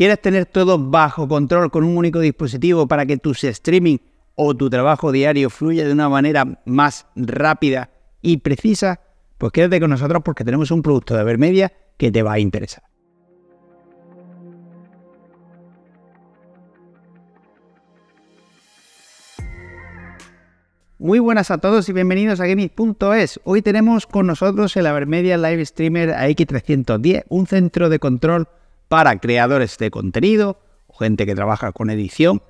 ¿Quieres tener todo bajo control con un único dispositivo para que tus streaming o tu trabajo diario fluya de una manera más rápida y precisa? Pues quédate con nosotros porque tenemos un producto de Avermedia que te va a interesar. Muy buenas a todos y bienvenidos a Gaming.es. Hoy tenemos con nosotros el Avermedia Live Streamer AX310, un centro de control para creadores de contenido gente que trabaja con edición,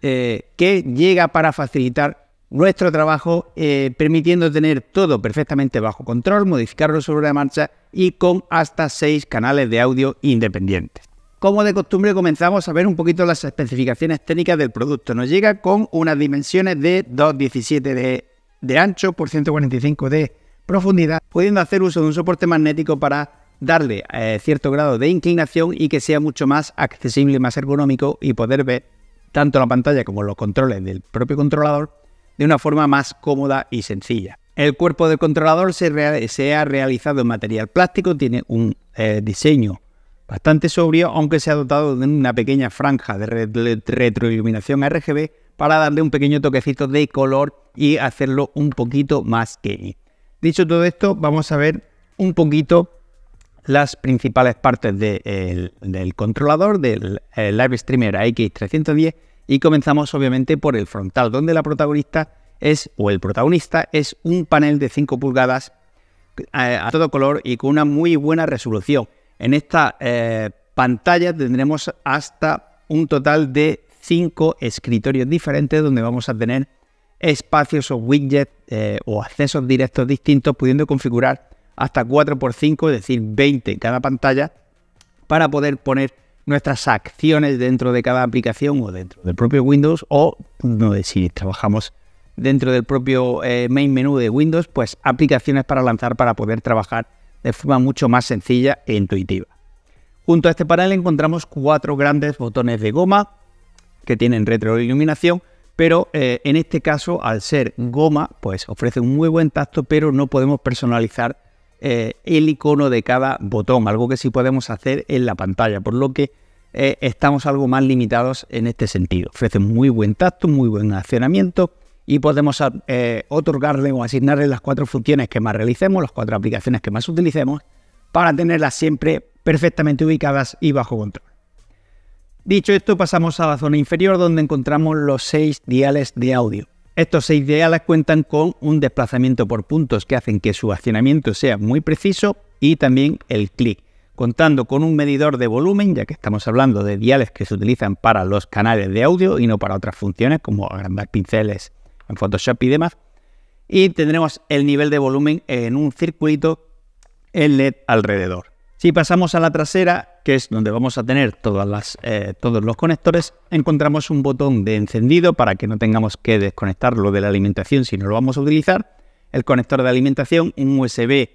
eh, que llega para facilitar nuestro trabajo, eh, permitiendo tener todo perfectamente bajo control, modificarlo sobre la marcha y con hasta seis canales de audio independientes. Como de costumbre comenzamos a ver un poquito las especificaciones técnicas del producto. Nos llega con unas dimensiones de 217 de, de ancho por 145 de profundidad, pudiendo hacer uso de un soporte magnético para darle eh, cierto grado de inclinación y que sea mucho más accesible, más ergonómico y poder ver tanto la pantalla como los controles del propio controlador de una forma más cómoda y sencilla. El cuerpo del controlador se, ha realizado en material plástico, tiene un eh, diseño bastante sobrio, aunque se ha dotado de una pequeña franja de, retroiluminación RGB para darle un pequeño toquecito de color y hacerlo un poquito más que. Dicho todo esto, vamos a ver un poquito las principales partes del controlador del Live Streamer AX310 y comenzamos obviamente por el frontal, donde la protagonista es, o el protagonista es un panel de 5 pulgadas eh, a, todo color y con una muy buena resolución. En esta eh, pantalla tendremos hasta un total de 5 escritorios diferentes donde vamos a tener espacios o widgets eh, o accesos directos distintos pudiendo configurar hasta 4x5, es decir, 20 en cada pantalla, para poder poner nuestras acciones dentro de cada aplicación o dentro del propio Windows o no, si trabajamos dentro del propio eh, main menú de Windows, pues aplicaciones para lanzar para poder trabajar de forma mucho más sencilla e intuitiva. Junto a este panel encontramos cuatro grandes botones de goma que tienen retroiluminación, pero eh, en este caso al ser goma pues ofrece un muy buen tacto, pero no podemos personalizar eh, el icono de cada botón, algo que sí podemos hacer en la pantalla, por lo que eh, estamos algo más limitados en este sentido. Ofrece muy buen tacto, muy buen accionamiento y podemos eh, otorgarle o asignarle las cuatro funciones que más realicemos, las cuatro aplicaciones que más utilicemos, para tenerlas siempre perfectamente ubicadas y bajo control. Dicho esto, pasamos a la zona inferior donde encontramos los seis diales de audio. Estos seis diales cuentan con un desplazamiento por puntos que hacen que su accionamiento sea muy preciso y también el clic, contando con un medidor de volumen, ya que estamos hablando de diales que se utilizan para los canales de audio y no para otras funciones como agrandar pinceles en Photoshop y demás. Y tendremos el nivel de volumen en un circuito LED alrededor. Si pasamos a la trasera, que es donde vamos a tener eh, todos los conectores, encontramos un botón de encendido para que no tengamos que desconectarlo de la alimentación si no lo vamos a utilizar, el conector de alimentación, un USB,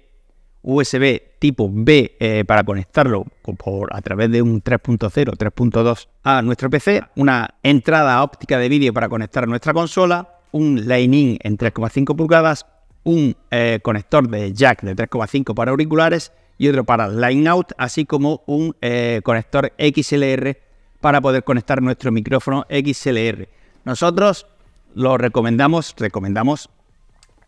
USB tipo B eh, para conectarlo por, a través de un 3.0, 3.2 a nuestro PC, una entrada óptica de vídeo para conectar nuestra consola, un Lightning en 3,5 pulgadas, un eh, conector de jack de 3,5 para auriculares y otro para Line Out, así como un eh, conector XLR para poder conectar nuestro micrófono XLR. Nosotros lo recomendamos, recomendamos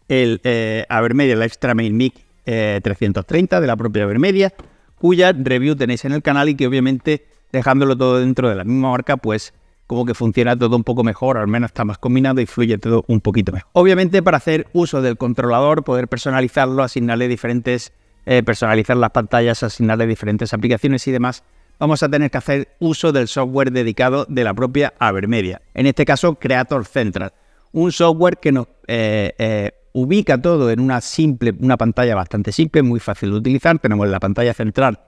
el eh, Avermedia, el Extra Mic 330 eh, de la propia Avermedia, cuya review tenéis en el canal y que obviamente dejándolo todo dentro de la misma marca, pues como que funciona todo un poco mejor, al menos está más combinado y fluye todo un poquito mejor. Obviamente para hacer uso del controlador, poder personalizarlo, asignarle diferentes eh, personalizar las pantallas, asignarle diferentes aplicaciones y demás, vamos a tener que hacer uso del software dedicado de la propia Avermedia. En este caso, Creator Central. Un software que nos eh, eh, ubica todo en una simple, una pantalla bastante simple, muy fácil de utilizar. Tenemos en la pantalla central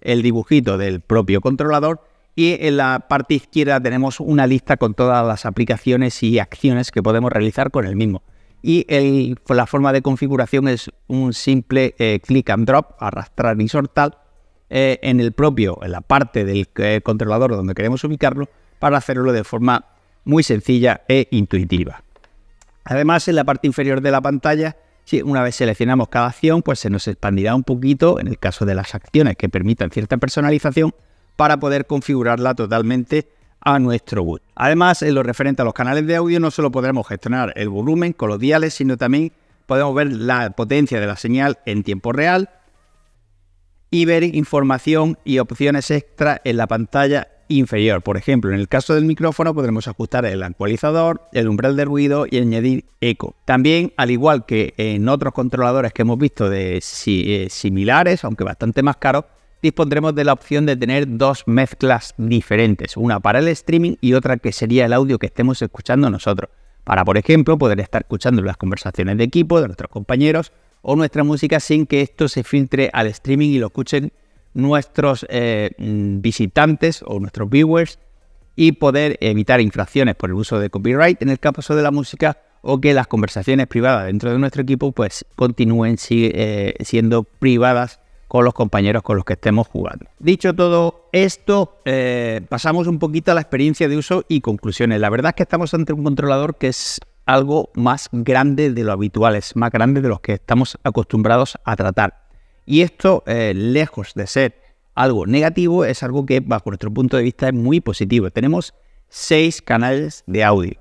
el dibujito del propio controlador y en la parte izquierda tenemos una lista con todas las aplicaciones y acciones que podemos realizar con el mismo y la forma de configuración es un simple eh, click and drop, arrastrar y soltar eh, en el propio, en la parte del eh, controlador donde queremos ubicarlo para hacerlo de forma muy sencilla e intuitiva. Además, en la parte inferior de la pantalla, si una vez seleccionamos cada acción, pues se nos expandirá un poquito en el caso de las acciones que permitan cierta personalización para poder configurarla totalmente a nuestro gusto. Además, en lo referente a los canales de audio, no solo podremos gestionar el volumen con los diales, sino también podemos ver la potencia de la señal en tiempo real y ver información y opciones extra en la pantalla inferior. Por ejemplo, en el caso del micrófono podremos ajustar el actualizador, el umbral de ruido y añadir eco. También, al igual que en otros controladores que hemos visto de eh, similares, aunque bastante más caros, dispondremos de la opción de tener dos mezclas diferentes, una para el streaming y otra que sería el audio que estemos escuchando nosotros, para por ejemplo poder estar escuchando las conversaciones de equipo de nuestros compañeros o nuestra música sin que esto se filtre al streaming y lo escuchen nuestros eh, mm, visitantes o nuestros viewers y poder evitar infracciones por el uso de copyright en el caso de la música o que las conversaciones privadas dentro de nuestro equipo pues continúen eh, siendo privadas con los compañeros con los que estemos jugando. Dicho todo esto, eh, pasamos un poquito a la experiencia de uso y conclusiones. La verdad es que estamos ante un controlador que es algo más grande de lo habitual, es más grande de los que estamos acostumbrados a tratar. Y esto, eh, lejos de ser algo negativo, es algo que bajo nuestro punto de vista es muy positivo. Tenemos seis canales de audio,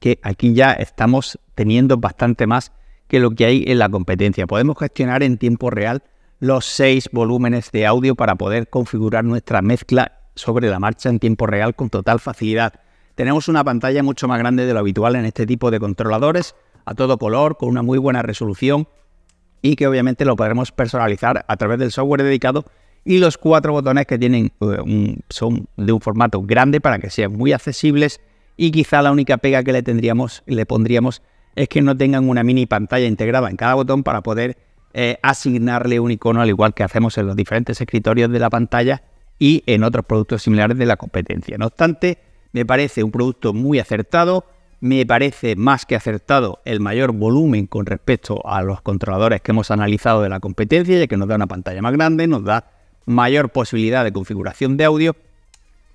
que aquí ya estamos teniendo bastante más que lo que hay en la competencia. Podemos gestionar en tiempo real los seis volúmenes de audio para poder configurar nuestra mezcla sobre la marcha en tiempo real con total facilidad. Tenemos una pantalla mucho más grande de lo habitual en este tipo de controladores, a todo color, con una muy buena resolución y que obviamente lo podremos personalizar a través del software dedicado y los cuatro botones que tienen eh, son de un formato grande para que sean muy accesibles y quizá la única pega que le tendríamos le pondríamos es que no tengan una mini pantalla integrada en cada botón para poder eh, asignarle un icono al igual que hacemos en los diferentes escritorios de la pantalla y en otros productos similares de la competencia. No obstante, me parece un producto muy acertado, me parece más que acertado el mayor volumen con respecto a los controladores que hemos analizado de la competencia, ya que nos da una pantalla más grande, nos da mayor posibilidad de configuración de audio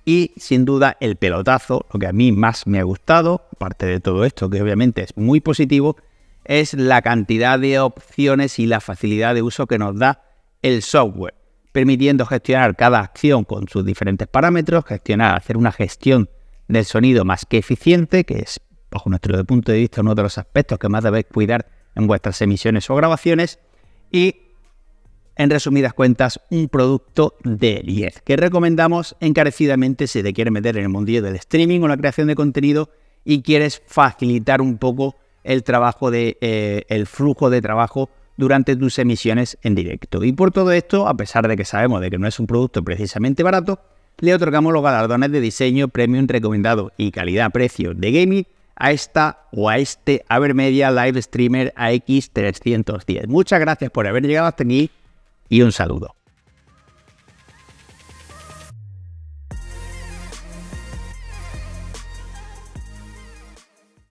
y sin duda el pelotazo, lo que a mí más me ha gustado, aparte de todo esto que obviamente es muy positivo, es la cantidad de opciones y la facilidad de uso que nos da el software, permitiendo gestionar cada acción con sus diferentes parámetros, gestionar, hacer una gestión del sonido más que eficiente, que es, bajo nuestro punto de vista, uno de los aspectos que más debéis cuidar en vuestras emisiones o grabaciones, y, en resumidas cuentas, un producto de 10, que recomendamos encarecidamente si te quieres meter en el mundillo del streaming o la creación de contenido y quieres facilitar un poco el trabajo de eh, el flujo de trabajo durante tus emisiones en directo. Y por todo esto, a pesar de que sabemos de que no es un producto precisamente barato, le otorgamos los galardones de diseño premium recomendado y calidad-precio de gaming a esta o a este Avermedia Live Streamer AX310. Muchas gracias por haber llegado hasta aquí y un saludo.